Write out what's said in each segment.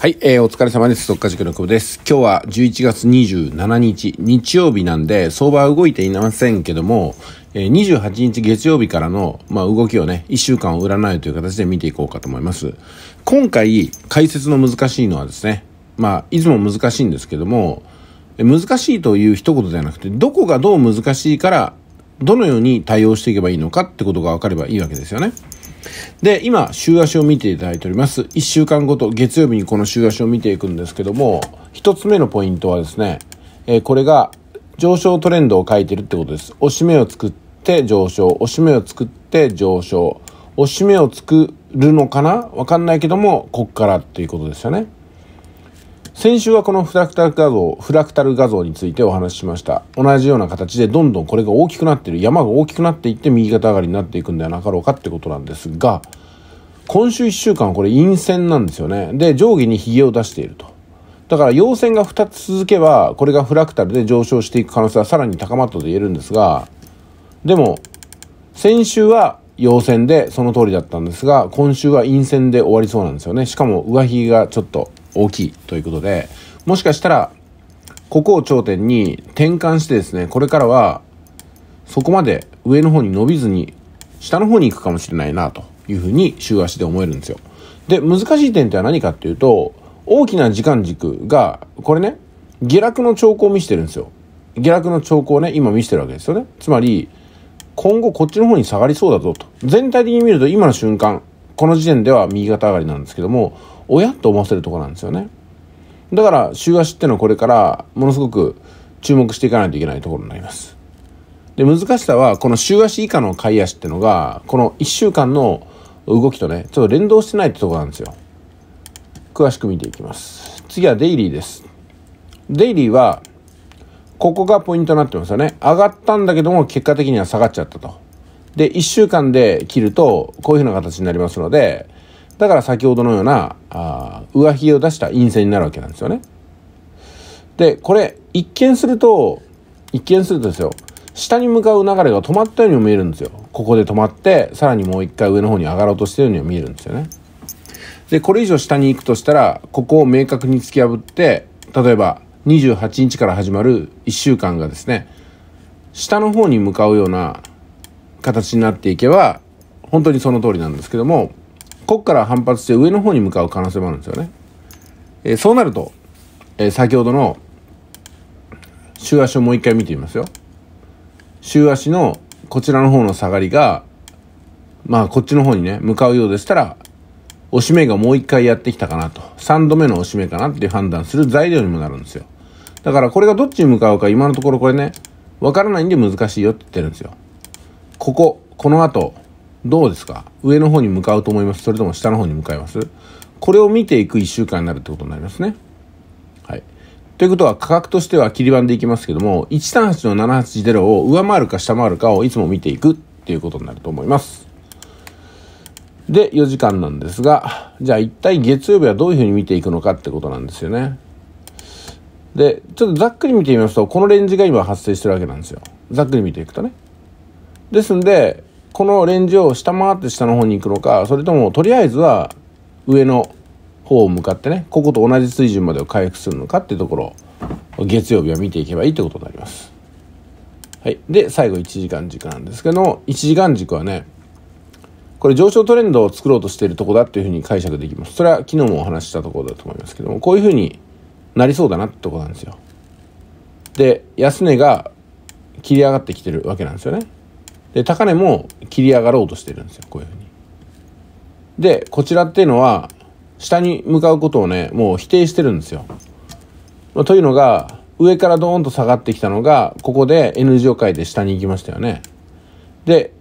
はい、えー、お疲れ様です。特化塾の久保です。今日は11月27日、日曜日なんで、相場は動いていませんけども、えー、28日月曜日からの、まあ、動きをね、1週間を占うという形で見ていこうかと思います。今回、解説の難しいのはですね、まあ、いつも難しいんですけども、難しいという一言ではなくて、どこがどう難しいから、どのように対応していけばいいのかってことが分かればいいわけですよね。で、今、週足を見ていただいております。1週間ごと、月曜日にこの週足を見ていくんですけども、1つ目のポイントはですね、えー、これが上昇トレンドを書いてるってことです。押し目を作って上昇、押し目を作って上昇、押し目を作るのかなわかんないけども、こっからっていうことですよね。先週はこのフラクタル画像、フラクタル画像についてお話ししました。同じような形でどんどんこれが大きくなってる、山が大きくなっていって右肩上がりになっていくんではなかろうかってことなんですが、今週1週間はこれ陰線なんですよね。で、上下にヒゲを出していると。だから陽線が2つ続けば、これがフラクタルで上昇していく可能性はさらに高まったと言えるんですが、でも、先週は陽線でその通りだったんですが、今週は陰線で終わりそうなんですよね。しかも上髭がちょっと大きいということで、もしかしたら、ここを頂点に転換してですね、これからは、そこまで上の方に伸びずに、下の方に行くかもしれないな、というふうに週足で思えるんですよ。で、難しい点っては何かっていうと、大きな時間軸が、これね、下落の兆候を見せてるんですよ。下落の兆候をね、今見せてるわけですよね。つまり、今後こっちの方に下がりそうだぞと。全体的に見ると今の瞬間、この時点では右肩上がりなんですけども、親と思わせるとこなんですよねだから週足ってのはこれからものすごく注目していかないといけないところになりますで難しさはこの週足以下の買い足ってのがこの1週間の動きとねちょっと連動してないってとこなんですよ詳しく見ていきます次はデイリーですデイリーはここがポイントになってますよね上がったんだけども結果的には下がっちゃったとで1週間で切るとこういうふうな形になりますのでだから先ほどのようなあ上髭を出した陰性になるわけなんですよね。でこれ一見すると一見するとですよ下に向かう流れが止まったようにも見えるんですよ。ここで止まってさらにもう一回上の方に上がろうとしてるようにも見えるんですよね。でこれ以上下に行くとしたらここを明確に突き破って例えば28日から始まる1週間がですね下の方に向かうような形になっていけば本当にその通りなんですけどもここから反発して上の方に向かう可能性もあるんですよね。えー、そうなると、えー、先ほどの週足をもう一回見てみますよ。週足のこちらの方の下がりが、まあこっちの方にね、向かうようでしたら、押し目がもう一回やってきたかなと。3度目の押し目かなっていう判断する材料にもなるんですよ。だからこれがどっちに向かうか今のところこれね、わからないんで難しいよって言ってるんですよ。ここ、この後、どうですか上の方に向かうと思いますそれとも下の方に向かいますこれを見ていく1週間になるってことになりますね。はい。ということは価格としては切り板でいきますけども、138の780を上回るか下回るかをいつも見ていくっていうことになると思います。で、4時間なんですが、じゃあ一体月曜日はどういうふうに見ていくのかってことなんですよね。で、ちょっとざっくり見てみますと、このレンジが今発生してるわけなんですよ。ざっくり見ていくとね。ですんで、このレンジを下回って下の方に行くのか、それともとりあえずは上の方を向かってね、ここと同じ水準までを回復するのかっていうところを月曜日は見ていけばいいってことになります。はい。で、最後1時間軸なんですけど、1時間軸はね、これ上昇トレンドを作ろうとしているとこだっていうふうに解釈できます。それは昨日もお話ししたところだと思いますけども、こういうふうになりそうだなってとこなんですよ。で、安値が切り上がってきてるわけなんですよね。で、高値も切り上がろうとしてるんですよ、こういうふうに。で、こちらっていうのは、下に向かうことをね、もう否定してるんですよ。まあ、というのが、上からドーンと下がってきたのが、ここで N 字を書いて下に行きましたよね。で、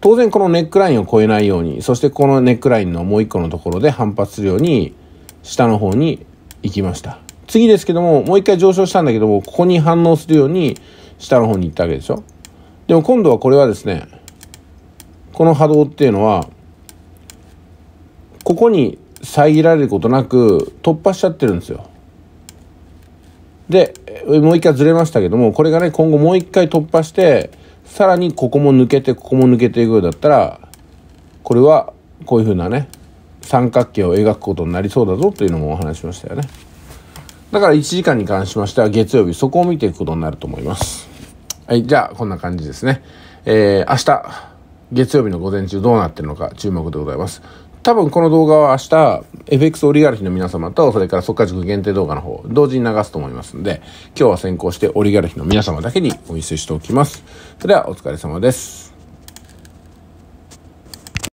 当然このネックラインを越えないように、そしてこのネックラインのもう一個のところで反発するように、下の方に行きました。次ですけども、もう一回上昇したんだけども、ここに反応するように、下の方に行ったわけでしょ。でも今度はこれはですねこの波動っていうのはここに遮られることなく突破しちゃってるんですよ。でもう一回ずれましたけどもこれがね今後もう一回突破してさらにここも抜けてここも抜けていくようだったらこれはこういうふうなね三角形を描くことになりそうだぞというのもお話しましたよねだから1時間に関しましては月曜日そこを見ていくことになると思いますはい、じゃあ、こんな感じですね。えー、明日、月曜日の午前中どうなってるのか注目でございます。多分この動画は明日、FX オリガルヒの皆様と、それから速化塾限定動画の方、同時に流すと思いますんで、今日は先行してオリガルヒの皆様だけにお見せしておきます。それではお疲れ様です。